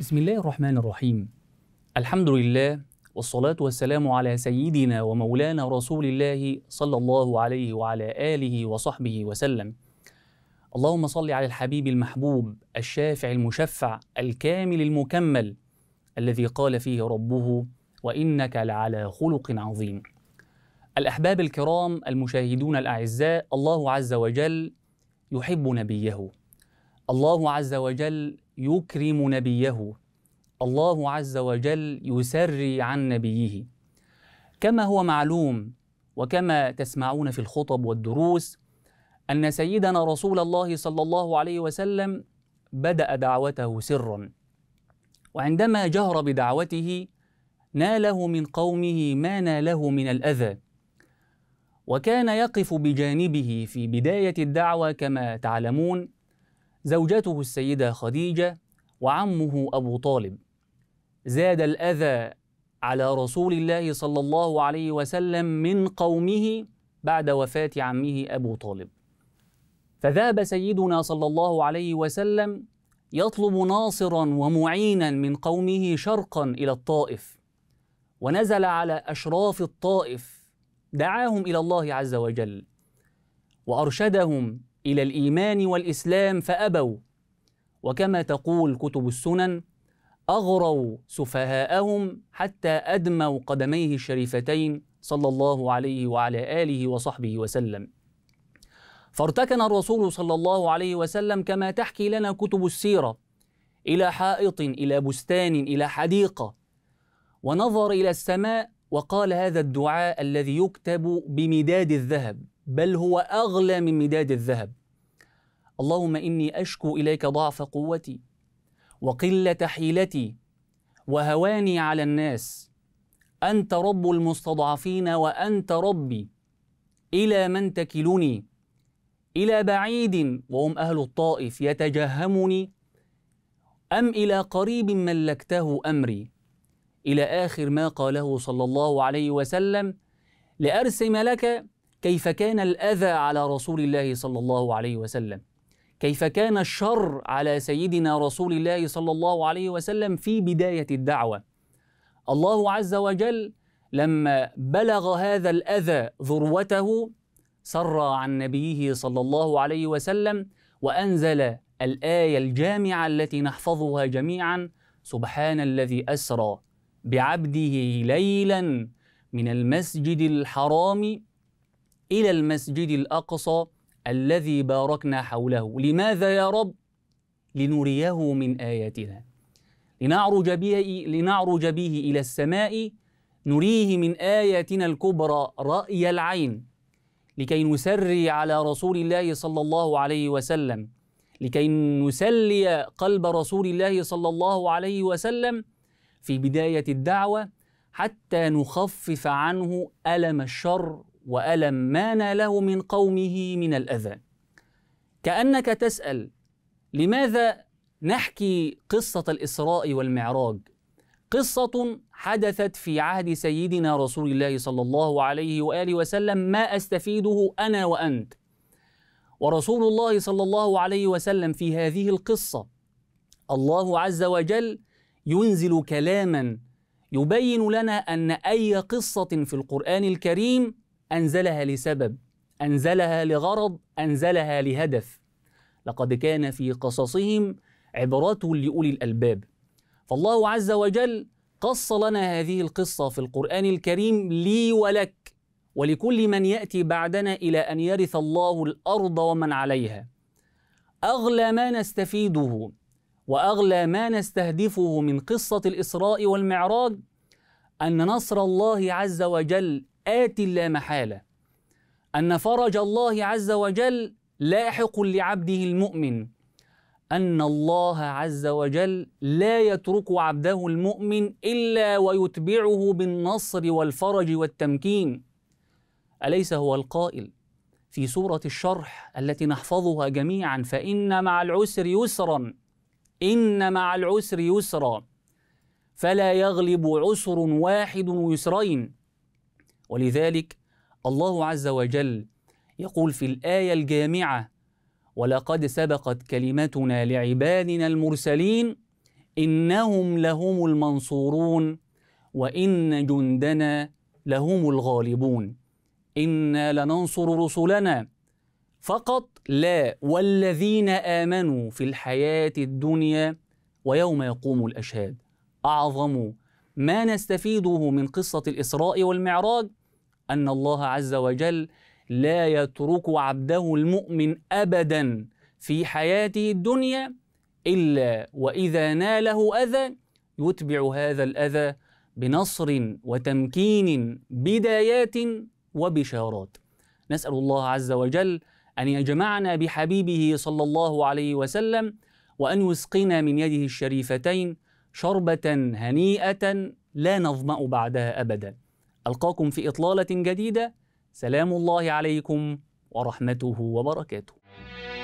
بسم الله الرحمن الرحيم الحمد لله والصلاة والسلام على سيدنا ومولانا رسول الله صلى الله عليه وعلى آله وصحبه وسلم اللهم صل على الحبيب المحبوب الشافع المشفع الكامل المكمل الذي قال فيه ربه وإنك لعلى خلق عظيم الأحباب الكرام المشاهدون الأعزاء الله عز وجل يحب نبيه الله عز وجل يكرم نبيه الله عز وجل يسري عن نبيه كما هو معلوم وكما تسمعون في الخطب والدروس ان سيدنا رسول الله صلى الله عليه وسلم بدا دعوته سرا وعندما جهر بدعوته ناله من قومه ما ناله من الاذى وكان يقف بجانبه في بدايه الدعوه كما تعلمون زوجته السيدة خديجة وعمه أبو طالب زاد الأذى على رسول الله صلى الله عليه وسلم من قومه بعد وفاة عمه أبو طالب فذهب سيدنا صلى الله عليه وسلم يطلب ناصرا ومعينا من قومه شرقا إلى الطائف ونزل على أشراف الطائف دعاهم إلى الله عز وجل وأرشدهم الى الايمان والاسلام فابوا وكما تقول كتب السنن اغروا سفهاءهم حتى ادموا قدميه الشريفتين صلى الله عليه وعلى اله وصحبه وسلم فارتكن الرسول صلى الله عليه وسلم كما تحكي لنا كتب السيره الى حائط الى بستان الى حديقه ونظر الى السماء وقال هذا الدعاء الذي يكتب بمداد الذهب بل هو اغلى من مداد الذهب اللهم اني اشكو اليك ضعف قوتي وقله حيلتي وهواني على الناس انت رب المستضعفين وانت ربي الى من تكلني الى بعيد وهم اهل الطائف يتجهمني ام الى قريب ملكته امري الى اخر ما قاله صلى الله عليه وسلم لارسم لك كيف كان الاذى على رسول الله صلى الله عليه وسلم كيف كان الشر على سيدنا رسول الله صلى الله عليه وسلم في بدايه الدعوه الله عز وجل لما بلغ هذا الاذى ذروته سر عن نبيه صلى الله عليه وسلم وانزل الايه الجامعه التي نحفظها جميعا سبحان الذي اسرى بعبده ليلا من المسجد الحرام إلى المسجد الأقصى الذي باركنا حوله لماذا يا رب لنريه من آياتنا لنعرج به لنعرج به إلى السماء نريه من آياتنا الكبرى رأي العين لكي نسري على رسول الله صلى الله عليه وسلم لكي نسلي قلب رسول الله صلى الله عليه وسلم في بداية الدعوة حتى نخفف عنه ألم الشر وألم ما ناله من قومه من الأذى كأنك تسأل لماذا نحكي قصة الإسراء والمعراج قصة حدثت في عهد سيدنا رسول الله صلى الله عليه وآله وسلم ما أستفيده أنا وأنت ورسول الله صلى الله عليه وسلم في هذه القصة الله عز وجل ينزل كلاما يبين لنا أن أي قصة في القرآن الكريم أنزلها لسبب أنزلها لغرض أنزلها لهدف لقد كان في قصصهم عبرات لأولي الألباب فالله عز وجل قص لنا هذه القصة في القرآن الكريم لي ولك ولكل من يأتي بعدنا إلى أن يرث الله الأرض ومن عليها أغلى ما نستفيده واغلى ما نستهدفه من قصه الاسراء والمعراج ان نصر الله عز وجل آت لا محالة أن فرج الله عز وجل لاحق لعبده المؤمن أن الله عز وجل لا يترك عبده المؤمن إلا ويتبعه بالنصر والفرج والتمكين أليس هو القائل في سورة الشرح التي نحفظها جميعا فإن مع العسر يسرا إن مع العسر يسرا فلا يغلب عسر واحد يسرين ولذلك الله عز وجل يقول في الآية الجامعة ولقد سبقت كلمتنا لعبادنا المرسلين إنهم لهم المنصورون وإن جندنا لهم الغالبون إنا لننصر رسلنا فقط لا والذين آمنوا في الحياة الدنيا ويوم يقوم الأشهاد أعظم ما نستفيده من قصة الإسراء والمعراج أن الله عز وجل لا يترك عبده المؤمن أبدا في حياته الدنيا إلا وإذا ناله أذى يتبع هذا الأذى بنصر وتمكين بدايات وبشارات نسأل الله عز وجل أن يجمعنا بحبيبه صلى الله عليه وسلم وأن يسقنا من يده الشريفتين شربة هنيئة لا نظمأ بعدها أبداً ألقاكم في إطلالة جديدة سلام الله عليكم ورحمته وبركاته